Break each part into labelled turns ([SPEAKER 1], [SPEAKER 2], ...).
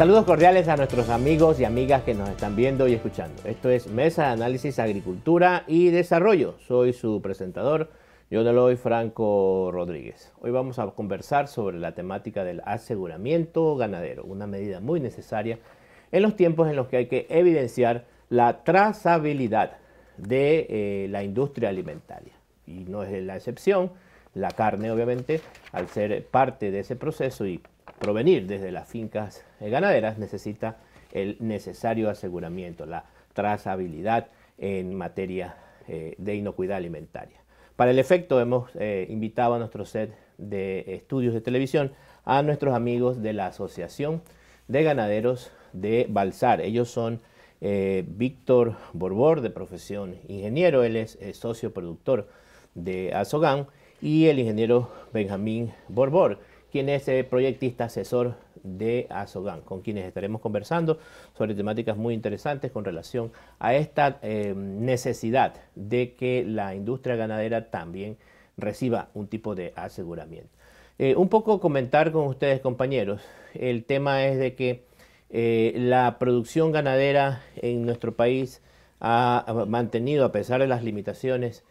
[SPEAKER 1] Saludos cordiales a nuestros amigos y amigas que nos están viendo y escuchando. Esto es Mesa de Análisis Agricultura y Desarrollo. Soy su presentador, yo lo doy Franco Rodríguez. Hoy vamos a conversar sobre la temática del aseguramiento ganadero, una medida muy necesaria en los tiempos en los que hay que evidenciar la trazabilidad de eh, la industria alimentaria. Y no es la excepción, la carne obviamente, al ser parte de ese proceso y provenir desde las fincas eh, ganaderas necesita el necesario aseguramiento, la trazabilidad en materia eh, de inocuidad alimentaria. Para el efecto hemos eh, invitado a nuestro set de estudios de televisión a nuestros amigos de la Asociación de Ganaderos de Balsar. Ellos son Víctor Borbor, de profesión ingeniero, él es socio productor de Azogán, y el ingeniero Benjamín Borbor, quien es el proyectista asesor de Asogan, con quienes estaremos conversando sobre temáticas muy interesantes con relación a esta eh, necesidad de que la industria ganadera también reciba un tipo de aseguramiento. Eh, un poco comentar con ustedes, compañeros, el tema es de que eh, la producción ganadera en nuestro país ha mantenido, a pesar de las limitaciones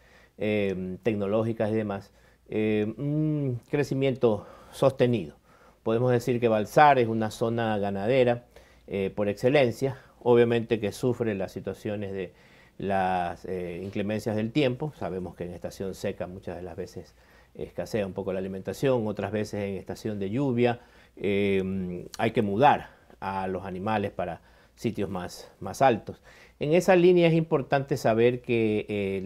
[SPEAKER 1] tecnológicas y demás, un crecimiento sostenido. Podemos decir que Balsar es una zona ganadera eh, por excelencia, obviamente que sufre las situaciones de las eh, inclemencias del tiempo. Sabemos que en estación seca muchas de las veces escasea un poco la alimentación, otras veces en estación de lluvia eh, hay que mudar a los animales para sitios más, altos. En esa línea es importante saber que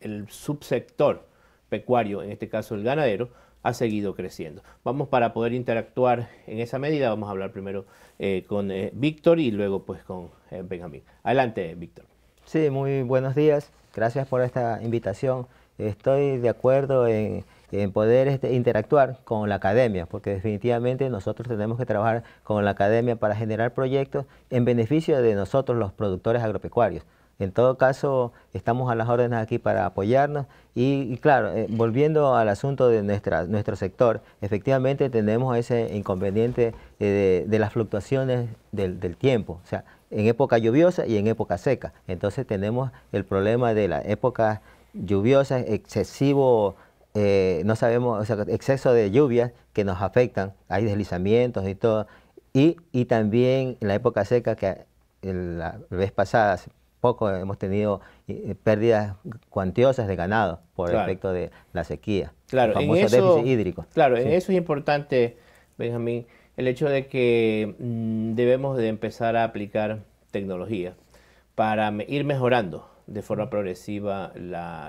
[SPEAKER 1] el subsector pecuario, en este caso el ganadero, ha seguido creciendo. Vamos para poder interactuar en esa medida, vamos a hablar primero eh, con eh, Víctor y luego pues con eh, Benjamín. Adelante, Víctor.
[SPEAKER 2] Sí, muy buenos días. Gracias por esta invitación. Estoy de acuerdo en, poder este, interactuar con la academia, porque definitivamente nosotros tenemos que trabajar con la academia para generar proyectos en beneficio de nosotros los productores agropecuarios. En todo caso, estamos a las órdenes aquí para apoyarnos y, claro, eh, volviendo al asunto de nuestra, nuestro sector, efectivamente tenemos ese inconveniente eh, de, las fluctuaciones del, tiempo, o sea, en época lluviosa y en época seca. Entonces tenemos el problema de las épocas lluviosa, excesivo, eh, no sabemos, o sea, exceso de lluvias que nos afectan, hay deslizamientos y todo. Y, también la época seca, que la vez pasada, poco hemos tenido eh, eh, pérdidas cuantiosas de ganado por el efecto de la sequía, claro, el famoso en déficit hídrico.
[SPEAKER 1] Claro, en eso es importante, Benjamín, el hecho de que mm, debemos de empezar a aplicar tecnología para ir mejorando de forma mm. progresiva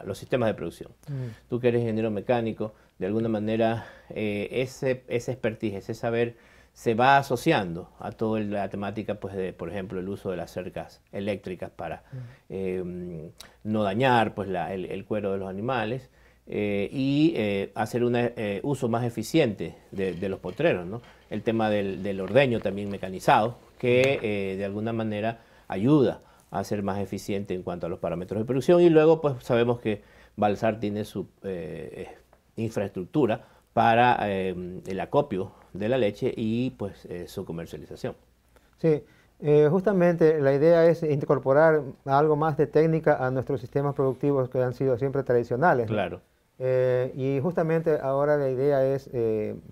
[SPEAKER 1] los sistemas de producción. Mm. Tú que eres ingeniero mecánico, de alguna manera eh, ese, ese expertise, ese saber se va asociando a toda la temática, pues, de, por ejemplo, el uso de las cercas eléctricas para eh, no dañar pues, el, cuero de los animales eh, y eh, hacer un uso más eficiente de, los potreros. El tema del, del, ordeño también mecanizado, que de alguna manera ayuda a ser más eficiente en cuanto a los parámetros de producción. Y luego, pues, sabemos que Balsar tiene su infraestructura para el acopio de la leche y pues eh, su comercialización.
[SPEAKER 3] Sí, eh, justamente la idea es incorporar algo más de técnica a nuestros sistemas productivos que han sido siempre tradicionales. Claro. Eh, y justamente ahora la idea es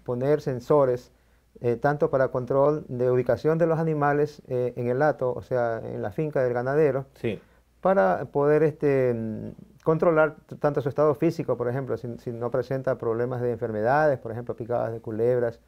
[SPEAKER 3] poner sensores tanto para control de ubicación de los animales en el lato, o sea, en la finca del ganadero, sí. para poder este, controlar tanto su estado físico, por ejemplo, si, no presenta problemas de enfermedades, por ejemplo, picadas de culebras,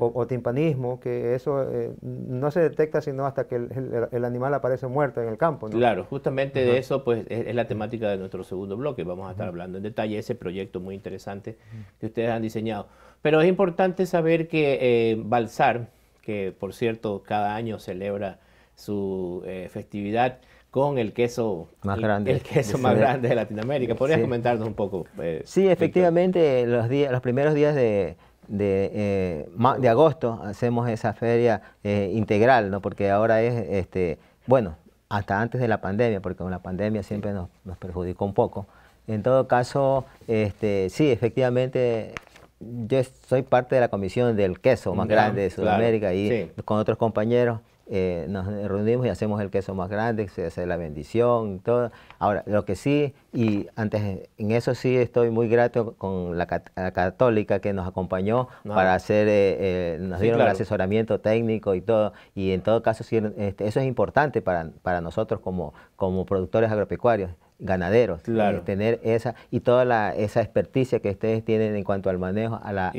[SPEAKER 3] o, timpanismo, que eso eh, no se detecta sino hasta que el, animal aparece
[SPEAKER 1] muerto en el campo. Claro, justamente de eso pues es, la temática de nuestro segundo bloque. Vamos a estar hablando en detalle ese proyecto muy interesante que ustedes han diseñado. Pero es importante saber que balzar eh, Balsar, que por cierto cada año celebra su eh, festividad, con el queso más grande, el, queso de más grande de Latinoamérica. ¿Podrías comentarnos un poco? sí,
[SPEAKER 2] efectivamente, los, días, los primeros días de, de, eh, de agosto hacemos esa feria eh, integral, ¿no? porque ahora es, este, bueno, hasta antes de la pandemia, porque con la pandemia siempre nos, nos perjudicó un poco. En todo caso, este, sí, efectivamente, yo soy parte de la comisión del queso más grande de Sudamérica y con otros compañeros eh, nos reunimos y hacemos el queso más grande, se hace la bendición, y todo. Ahora, lo que sí, y antes, en eso sí estoy muy grato con la, católica que nos acompañó para hacer, eh, eh, nos dieron el asesoramiento técnico y todo, y en todo caso este, eso es importante para, para nosotros como, como productores agropecuarios, ganaderos, eh, tener esa y toda esa experticia que ustedes tienen en cuanto al manejo a la, a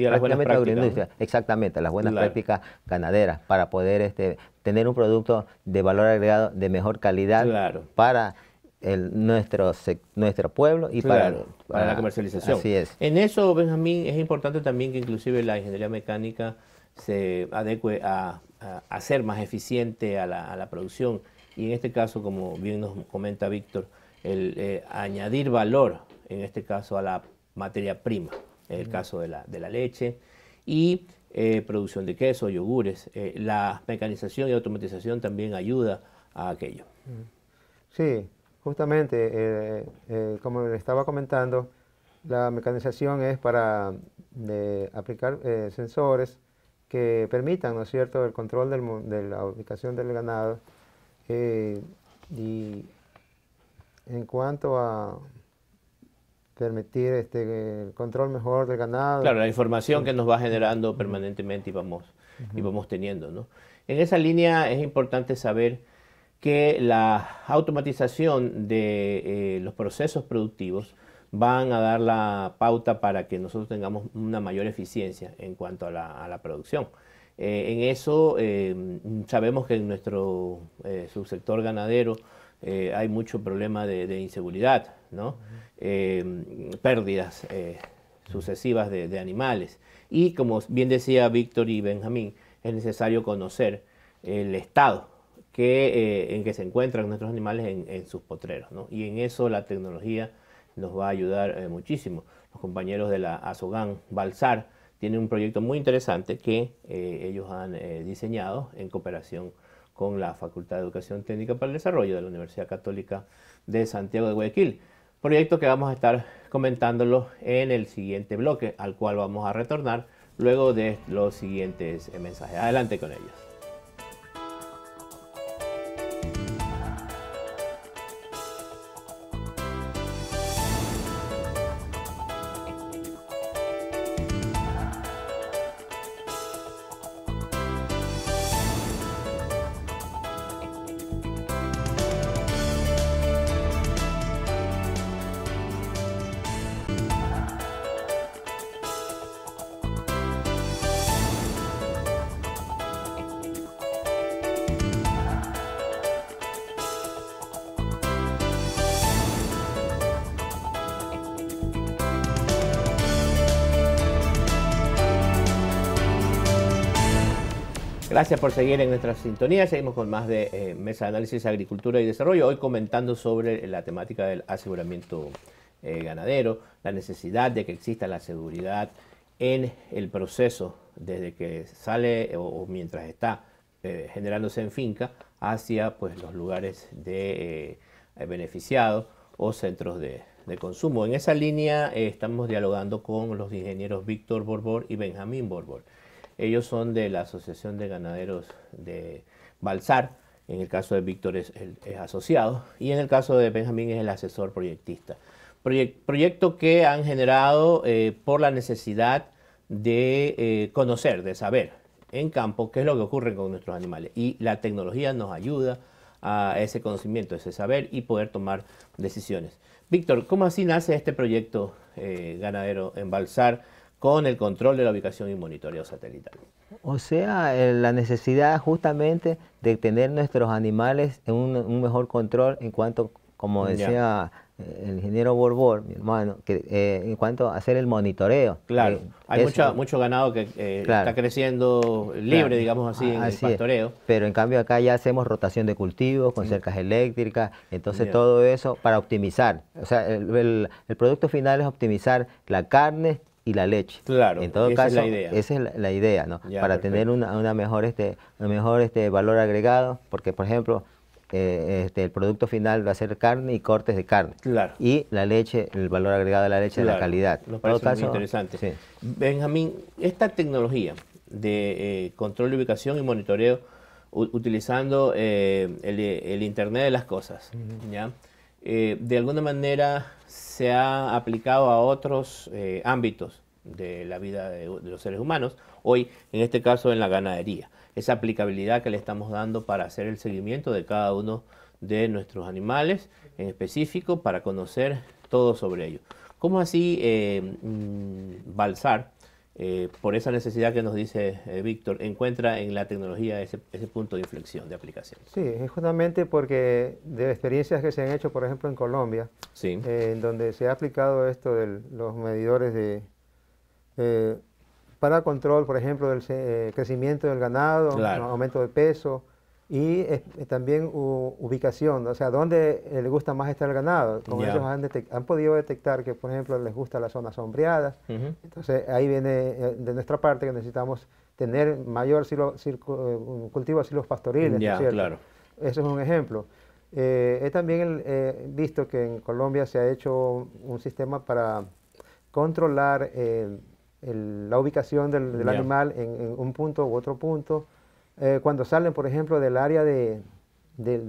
[SPEAKER 2] exactamente, las buenas prácticas ganaderas para poder este, tener un producto de valor agregado de mejor calidad para el, nuestro, nuestro pueblo y para, la ah, comercialización.
[SPEAKER 1] En eso, Benjamín, es importante también que inclusive la ingeniería mecánica se adecue a, a, ser más eficiente a la producción y en este caso, como bien nos comenta Víctor, el eh, añadir valor, en este caso a la materia prima, en el caso de la, de la, leche, y eh, producción de queso, yogures. Eh, la mecanización y automatización también ayuda a aquello.
[SPEAKER 3] Sí, justamente, como le estaba comentando, la mecanización es para aplicar sensores que permitan, ¿no es cierto?, el control de la ubicación del ganado y en cuanto a permitir este, el control mejor del ganado. Claro, la información que
[SPEAKER 1] nos va generando permanentemente y vamos, y vamos teniendo. ¿no? En esa línea es importante saber que la automatización de eh, los procesos productivos van a dar la pauta para que nosotros tengamos una mayor eficiencia en cuanto a la, producción. Eh, en eso eh, sabemos que en nuestro subsector ganadero eh, hay mucho problema de, inseguridad, eh, pérdidas eh, sucesivas de, animales. Y como bien decía Víctor y Benjamín, es necesario conocer el estado en que se encuentran nuestros animales en, sus potreros. Y en eso la tecnología nos va a ayudar muchísimo. Los compañeros de la Azogán Balsar tienen un proyecto muy interesante que ellos han diseñado en cooperación con con la Facultad de Educación Técnica para el Desarrollo de la Universidad Católica de Santiago de Guayaquil. Proyecto que vamos a estar comentándolo en el siguiente bloque, al cual vamos a retornar luego de los siguientes mensajes. Adelante con ellos. Gracias por seguir en nuestra sintonía. Seguimos con más de eh, Mesa de Análisis, Agricultura y Desarrollo. Hoy comentando sobre eh, la temática del aseguramiento eh, ganadero, la necesidad de que exista la seguridad en el proceso desde que sale o, mientras está generándose en finca hacia pues, los lugares de beneficiados o centros de, de, consumo. En esa línea estamos dialogando con los ingenieros Víctor Borbor y Benjamín Borbor. Ellos son de la Asociación de Ganaderos de Balsar, en el caso de Víctor es, asociado, y en el caso de Benjamín es el asesor proyectista. proyecto que han generado eh, por la necesidad de eh, conocer, de saber en campo qué es lo que ocurre con nuestros animales. Y la tecnología nos ayuda a ese conocimiento, ese saber y poder tomar decisiones. Víctor, ¿cómo así nace este proyecto eh, ganadero en Balsar? con el control de la ubicación y monitoreo satelital.
[SPEAKER 2] O sea, eh, la necesidad justamente de tener nuestros animales en un, mejor control en cuanto, como decía eh, el ingeniero Borbor, mi hermano, eh, en cuanto a hacer el monitoreo. Claro, hay
[SPEAKER 1] mucho, ganado que está creciendo libre, digamos así, ah, en el pastoreo.
[SPEAKER 2] Pero en cambio acá ya hacemos rotación de cultivos con cercas eléctricas, entonces todo eso para optimizar. O sea, el producto final es optimizar la carne y la leche. Claro, en todo esa caso, es la idea. Esa es la, idea, ¿no? Para tener una, mejor, este, un mejor este valor agregado, porque por ejemplo, eh, este, el producto final va a ser carne y cortes de carne. Claro. Y la leche, el valor agregado de la leche la calidad. en todo interesante.
[SPEAKER 1] Benjamín, esta tecnología de eh, control de ubicación y monitoreo utilizando eh, el, Internet de las cosas, ¿ya? Eh, de alguna manera se ha aplicado a otros eh, ámbitos de la vida de, los seres humanos, hoy en este caso en la ganadería. Esa aplicabilidad que le estamos dando para hacer el seguimiento de cada uno de nuestros animales en específico para conocer todo sobre ellos. ¿Cómo así eh, mm, Balsar eh, por esa necesidad que nos dice eh, Víctor, encuentra en la tecnología ese, punto de inflexión, de aplicación.
[SPEAKER 3] Sí, es justamente porque de experiencias que se han hecho, por ejemplo, en Colombia,
[SPEAKER 1] eh, en donde se ha aplicado esto de
[SPEAKER 3] los medidores de, para control, por ejemplo, del crecimiento del ganado, aumento de peso, y eh, también ubicación, o sea, dónde eh, le gusta más estar el ganado. Con ellos han, podido detectar que, por ejemplo, les gusta las zonas sombreadas. Entonces, ahí viene eh, de nuestra parte que necesitamos tener mayor cultivo de silos pastoriles. ¿no es claro. Eso es un ejemplo. Eh, he también visto que en Colombia se ha hecho un sistema para controlar la ubicación del, animal en un punto u otro punto eh, cuando salen, por ejemplo, del área de, del,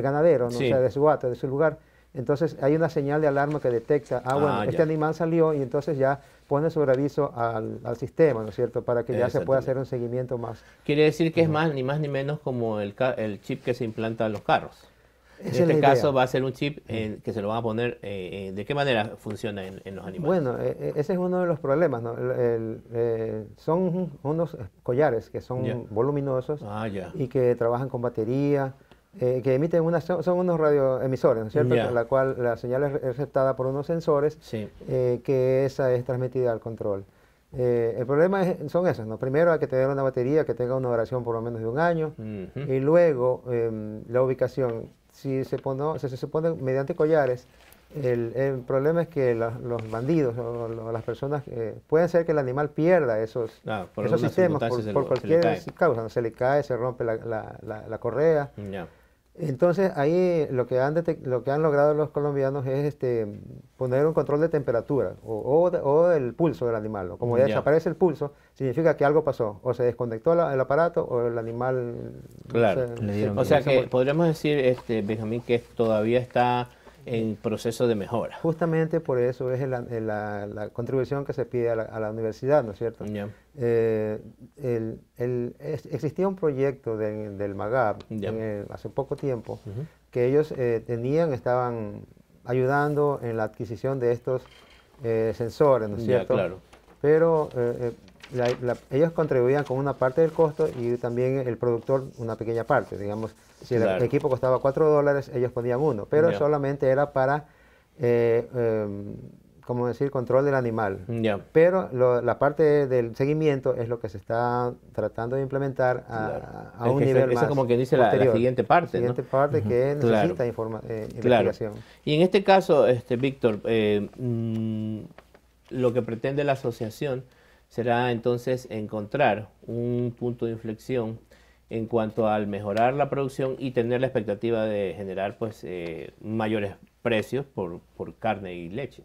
[SPEAKER 3] ganadero, ¿no? o sea, de su de su lugar, entonces hay una señal de alarma que detecta, ah, ah bueno, este animal salió y entonces ya pone sobre aviso al, sistema, ¿no es cierto?, para que ya se pueda hacer un seguimiento
[SPEAKER 1] más. Quiere decir que es más ni más ni menos como el, el chip que se implanta en los carros. En este caso va a ser un chip que se lo van a poner. Eh, eh, ¿De qué manera funciona en, los animales?
[SPEAKER 3] Bueno, eh, ese es uno de los problemas. son unos collares que son voluminosos ah, y que trabajan con batería, que emiten unas, son unos radioemisores, ¿no es cierto? La cual la señal es receptada por unos sensores que esa es transmitida al control. el problema es, son esos, ¿no? Primero hay que tener una batería que tenga una duración por lo menos de un año y luego em, la ubicación si se pone, se pone mediante collares, el, problema es que los bandidos o, las personas, eh, pueden ser que el animal pierda esos,
[SPEAKER 1] sistemas por, cualquier
[SPEAKER 3] causa, se le cae, se rompe la, la, correa. Entonces ahí lo que, han lo que han logrado los colombianos es este, poner un control de temperatura o, o, el pulso del animal. como ya, desaparece el pulso, significa que algo pasó. O se desconectó el aparato o el animal...
[SPEAKER 1] Claro. o sea que podríamos decir, este, Benjamín, que todavía está en proceso de mejora. Justamente por eso es
[SPEAKER 3] la, contribución que se pide a la, universidad, ¿no es cierto? Eh, existía un proyecto del MAGAP hace poco tiempo que ellos eh, tenían, estaban ayudando en la adquisición de estos eh, sensores, ¿no es cierto? Claro. Pero ellos contribuían con una parte del costo y también el productor una pequeña parte. Digamos, si el equipo costaba 4 dólares, ellos ponían uno, pero solamente era para, eh, em, como decir, control del animal. Pero la parte del seguimiento es lo que se está tratando de implementar a, un nivel Eso como quien dice la, siguiente parte. La siguiente parte que necesita eh, investigación.
[SPEAKER 1] Y en este caso, este, Víctor, eh, mm, lo que pretende la asociación será entonces encontrar un punto de inflexión en cuanto al mejorar la producción y tener la expectativa de generar pues eh, mayores precios por, por, carne y leche.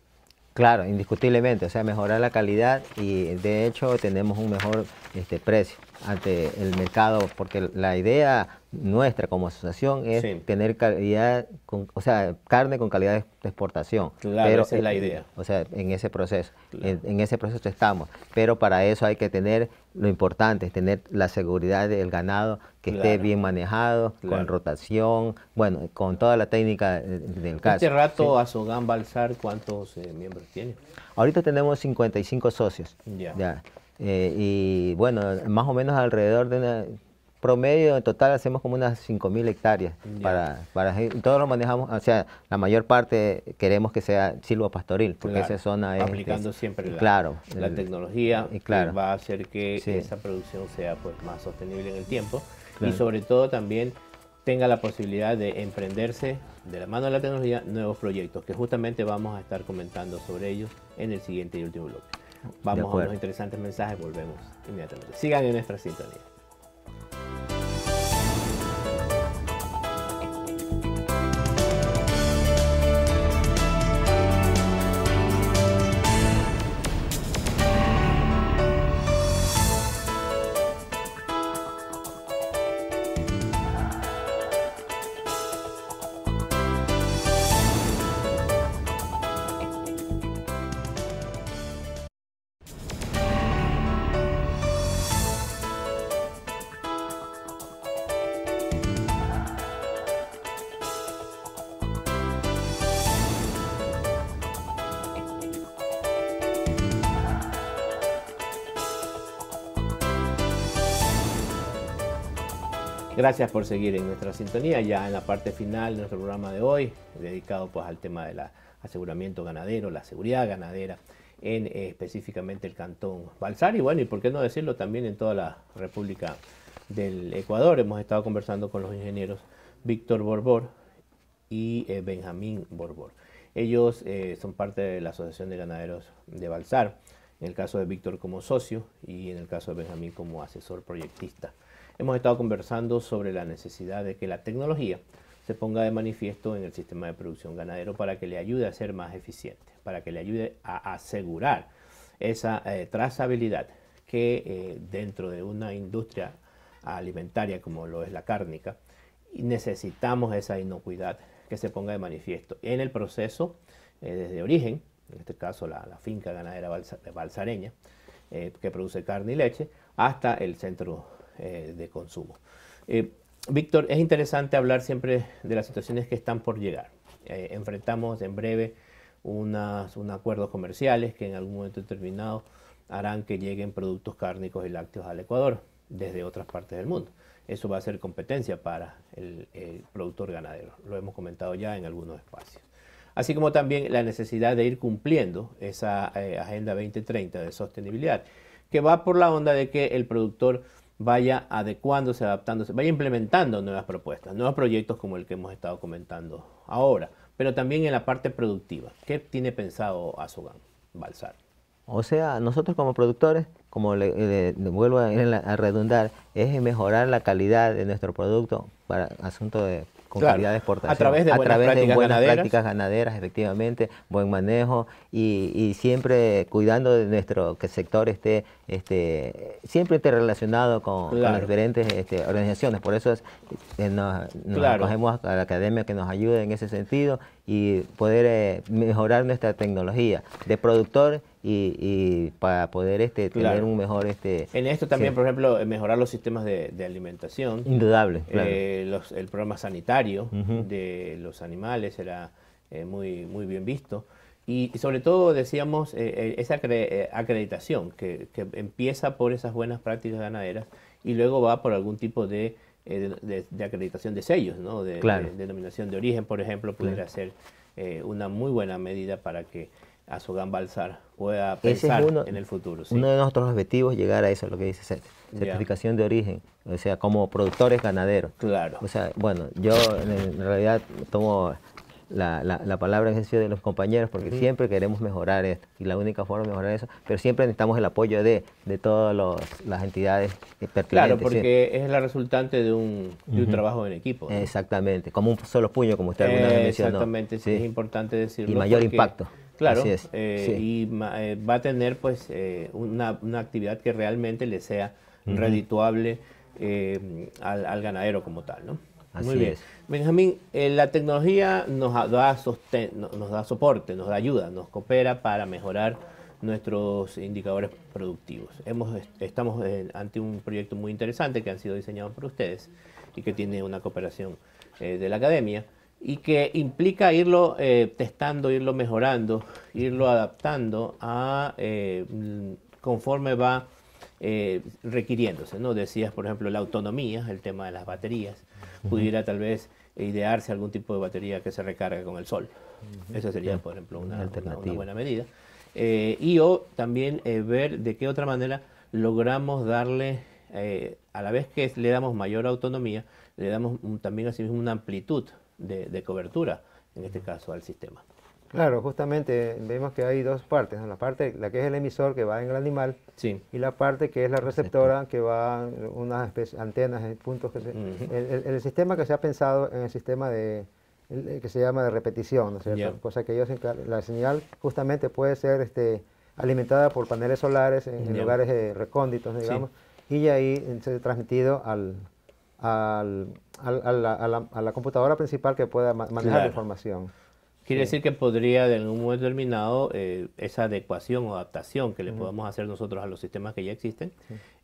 [SPEAKER 1] Claro,
[SPEAKER 2] indiscutiblemente, o sea, mejorar la calidad y de hecho tenemos un mejor este, precio ante el mercado, porque la idea nuestra como asociación es tener calidad, con, o sea, carne con calidad de exportación. Claro, esa es la idea. O sea, en ese proceso, en, ese proceso estamos. Pero para eso hay que tener, lo importante es tener la seguridad del ganado que esté bien manejado, con rotación, bueno, con toda la técnica eh, del este caso. Este rato
[SPEAKER 1] Azogán Balsar, ¿cuántos eh, miembros tiene?
[SPEAKER 2] Ahorita tenemos 55 socios. ya. Eh, y bueno, más o menos alrededor de un promedio, en total hacemos como unas 5.000 hectáreas. Para, para, todos lo manejamos, o sea, la mayor parte queremos que sea pastoril porque esa zona es... Aplicando siempre la, claro, la tecnología, y claro. va a hacer
[SPEAKER 1] que esa producción sea pues más sostenible en el tiempo. Y sobre todo también tenga la posibilidad de emprenderse de la mano de la tecnología nuevos proyectos, que justamente vamos a estar comentando sobre ellos en el siguiente y último bloque. Vamos a unos interesantes mensajes, volvemos inmediatamente. Sigan en nuestra sintonía. Gracias por seguir en nuestra sintonía, ya en la parte final de nuestro programa de hoy, dedicado pues al tema del aseguramiento ganadero, la seguridad ganadera, en eh, específicamente el cantón Balsar y bueno, y por qué no decirlo también en toda la República del Ecuador. Hemos estado conversando con los ingenieros Víctor Borbor y eh, Benjamín Borbor. Ellos eh, son parte de la Asociación de Ganaderos de Balsar, en el caso de Víctor como socio y en el caso de Benjamín como asesor proyectista hemos estado conversando sobre la necesidad de que la tecnología se ponga de manifiesto en el sistema de producción ganadero para que le ayude a ser más eficiente, para que le ayude a asegurar esa eh, trazabilidad que eh, dentro de una industria alimentaria como lo es la cárnica, necesitamos esa inocuidad que se ponga de manifiesto en el proceso eh, desde origen, en este caso la, finca ganadera balsareña, que produce carne y leche, hasta el centro eh, de consumo. Eh, Víctor, es interesante hablar siempre de las situaciones que están por llegar. Eh, enfrentamos en breve unos acuerdos comerciales que en algún momento determinado harán que lleguen productos cárnicos y lácteos al Ecuador desde otras partes del mundo. Eso va a ser competencia para el, productor ganadero. Lo hemos comentado ya en algunos espacios así como también la necesidad de ir cumpliendo esa Agenda 2030 de sostenibilidad, que va por la onda de que el productor vaya adecuándose, adaptándose, vaya implementando nuevas propuestas, nuevos proyectos como el que hemos estado comentando ahora, pero también en la parte productiva. ¿Qué tiene pensado Azogán Balsar?
[SPEAKER 2] O sea, nosotros como productores, como le, vuelvo a, redundar, es mejorar la calidad de nuestro producto para asunto de calidad de exportación. A través de, buenas, prácticas ganaderas. prácticas ganaderas, efectivamente, buen manejo y, y siempre cuidando de nuestro que el sector esté este, siempre esté relacionado con, las diferentes este, organizaciones. Por eso es, eh, nos, acogemos a la academia que nos ayude en ese sentido y poder eh, mejorar nuestra tecnología de productor y, para poder este, tener un mejor... Este, en esto también, por
[SPEAKER 1] ejemplo, eh, mejorar los sistemas de, alimentación. Indudable. el programa sanitario de los animales era muy, muy bien visto. Y, sobre todo, decíamos, eh, eh, esa eh, acreditación que, empieza por esas buenas prácticas ganaderas y luego va por algún tipo de, acreditación de sellos, ¿no? De, denominación de origen, por ejemplo, pudiera ser una muy buena medida para que Azogán Balsar pueda pensar en el futuro. Uno
[SPEAKER 2] de nuestros objetivos llegar a eso, lo que dice Seth, certificación de origen, o sea, como productores ganaderos. Claro. O sea, bueno, yo en realidad tomo la, la, palabra en ejercicio de los compañeros, porque siempre queremos mejorar esto, y la única forma de mejorar eso, pero siempre necesitamos el apoyo de, de todas las entidades pertinentes. Claro, porque
[SPEAKER 1] es la resultante de un, de un trabajo en equipo. Exactamente, como un solo puño, como usted alguna vez eh, Exactamente, sí, es importante decirlo. Y mayor impacto. Claro, eh, y eh, va a tener pues una, actividad que realmente le sea redituable al ganadero como tal, ¿no? Muy bien. Benjamín, eh, la tecnología nos da, soporte, nos da ayuda, nos coopera para mejorar nuestros indicadores productivos. estamos ante un proyecto muy interesante que han sido diseñados por ustedes y que tiene una cooperación eh, de la academia y que implica irlo eh, testando, irlo mejorando, irlo adaptando a conforme va eh, requiriéndose, ¿no? Decías, por ejemplo, la autonomía, el tema de las baterías, pudiera tal vez eh, idearse algún tipo de batería que se recargue con el sol. Esa sería, por ejemplo, una, alternativa una buena medida. Eh, y o también ver de qué otra manera logramos darle, a la vez que le damos mayor autonomía, le damos también así mismo una amplitud de cobertura, en este caso, al sistema.
[SPEAKER 3] Claro, justamente vemos que hay dos partes, la parte la que es el emisor que va en el animal sí. y la parte que es la receptora que va en unas antenas, en eh, puntos que el, sistema que se ha pensado en el sistema de que se llama de repetición, Cosa que ellos la señal justamente puede ser este, alimentada por paneles solares en, lugares eh, recónditos, digamos, y ahí eh, se transmitido al, a, la, computadora principal que pueda manejar la información.
[SPEAKER 1] Quiere decir que podría, en un momento determinado, eh, esa adecuación o adaptación que le podamos hacer nosotros a los sistemas que ya existen,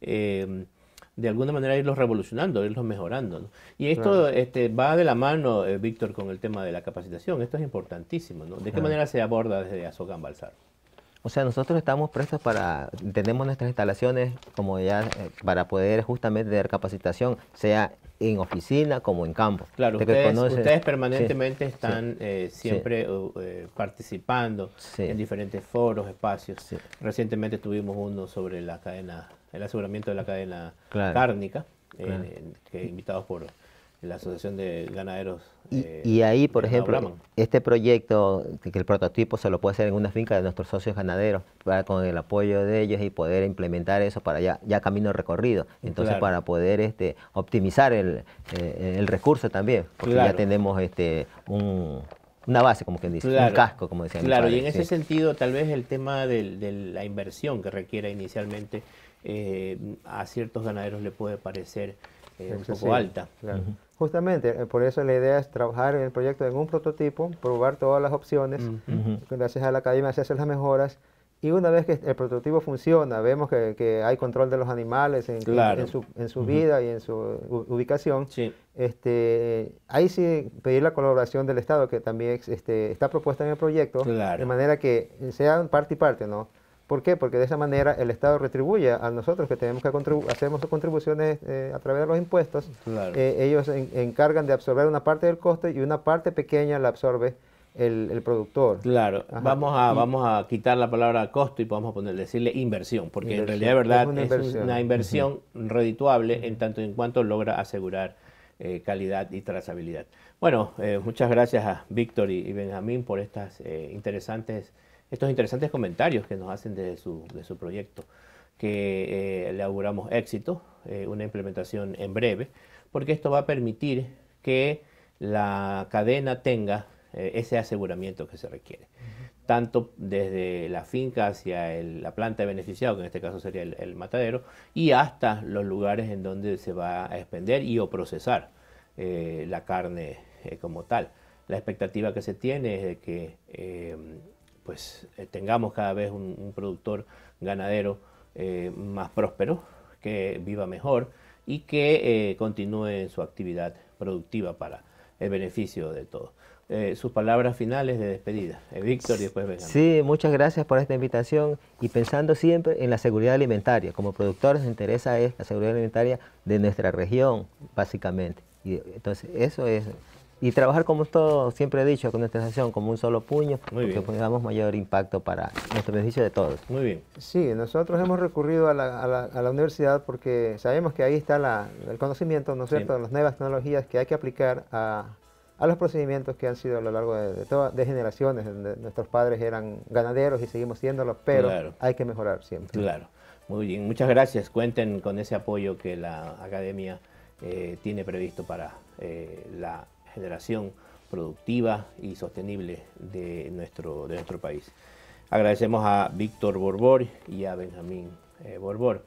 [SPEAKER 1] em, de alguna manera irlos revolucionando, irlos mejorando. Y esto este, va de la mano, eh, Víctor, con el tema de la capacitación. Esto es importantísimo. ¿De qué manera se aborda desde Azogan Balsar? O sea,
[SPEAKER 2] nosotros estamos prestos para, tenemos nuestras instalaciones como ya eh, para poder justamente dar capacitación, sea en oficina como en campo. Claro, ustedes, ustedes, permanentemente están
[SPEAKER 1] siempre participando en diferentes foros, espacios. Recientemente tuvimos uno sobre la cadena, el aseguramiento de la cadena cárnica, eh, invitados por la Asociación de Ganaderos. Y, eh, ahí, por ejemplo,
[SPEAKER 2] este proyecto, que el prototipo se lo puede hacer en una finca de nuestros socios ganaderos, con el apoyo de ellos y poder implementar eso para ya, ya camino recorrido. Entonces, para poder este, optimizar el, eh, el recurso también, porque ya tenemos este, una base, como quien dice, un casco, como decían Claro, y en ese
[SPEAKER 1] sentido, tal vez el tema de, la inversión que requiera inicialmente, eh, a ciertos ganaderos le puede parecer un poco alta.
[SPEAKER 3] Justamente, eh, por eso la idea es trabajar en el proyecto en un prototipo, probar todas las opciones, gracias a la academia se hacen las mejoras, y una vez que el prototipo funciona, vemos que, hay control de los animales en, su, vida y en su ubicación, este, ahí sí pedir la colaboración del Estado, que también este, está propuesta en el proyecto, de manera que sean parte y parte, ¿no? ¿Por qué? Porque de esa manera el Estado retribuye a nosotros que tenemos que hacemos contribuciones eh, a través de los impuestos. Eh, ellos encargan de absorber una parte del coste y una parte pequeña la absorbe el, productor.
[SPEAKER 1] Claro, vamos a, vamos a quitar la palabra costo y vamos a poner, decirle inversión, porque en realidad es una inversión, es una inversión redituable en tanto y en cuanto logra asegurar eh, calidad y trazabilidad. Bueno, muchas gracias a Víctor y, y, Benjamín por estas interesantes estos interesantes comentarios que nos hacen de su, proyecto, que eh, le auguramos éxito, eh, una implementación en breve, porque esto va a permitir que la cadena tenga eh, ese aseguramiento que se requiere, tanto desde la finca hacia la planta de beneficiado, que en este caso sería el, el, matadero, y hasta los lugares en donde se va a expender y o procesar la carne como tal. La expectativa que se tiene es de que pues eh, tengamos cada vez un, productor ganadero eh, más próspero, que viva mejor y que eh, continúe su actividad productiva para el beneficio de todos. sus palabras finales de despedida. Víctor después
[SPEAKER 2] Sí, muchas gracias por esta invitación y pensando siempre en la seguridad alimentaria. Como productores nos interesa es la seguridad alimentaria de nuestra región, básicamente. entonces eso es y trabajar como esto siempre he dicho, con nuestra nación como un solo puño, que porque pues, mayor impacto para nuestro beneficio de todos. Muy bien.
[SPEAKER 3] Sí, nosotros hemos recurrido a la, universidad porque sabemos que ahí está el conocimiento, ¿no es cierto?, de las nuevas tecnologías que hay que aplicar a, los procedimientos que han sido a lo largo de, de, de generaciones. nuestros padres eran ganaderos y seguimos siéndolo, pero
[SPEAKER 1] hay que mejorar siempre. Claro. Muy bien, muchas gracias. Cuenten con ese apoyo que la academia eh, tiene previsto para eh, la generación productiva y sostenible de nuestro, de nuestro país. Agradecemos a Víctor Borbor y a Benjamín eh, Borbor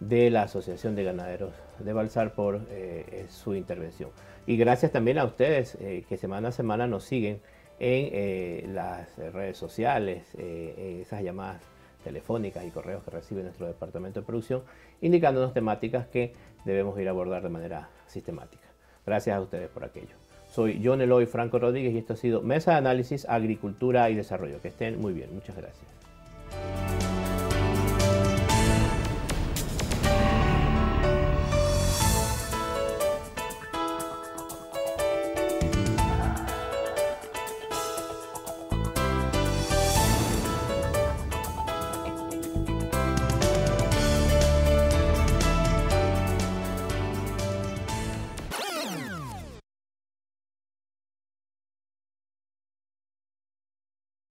[SPEAKER 1] de la Asociación de Ganaderos de Balsar por eh, eh, su intervención. Y gracias también a ustedes que semana a semana nos siguen en las redes sociales, en esas llamadas telefónicas y correos que recibe nuestro departamento de producción, indicándonos temáticas que debemos ir a abordar de manera sistemática. Gracias a ustedes por aquello. Soy John Eloy Franco Rodríguez y esto ha sido Mesa de Análisis, Agricultura y Desarrollo. Que estén muy bien. Muchas gracias.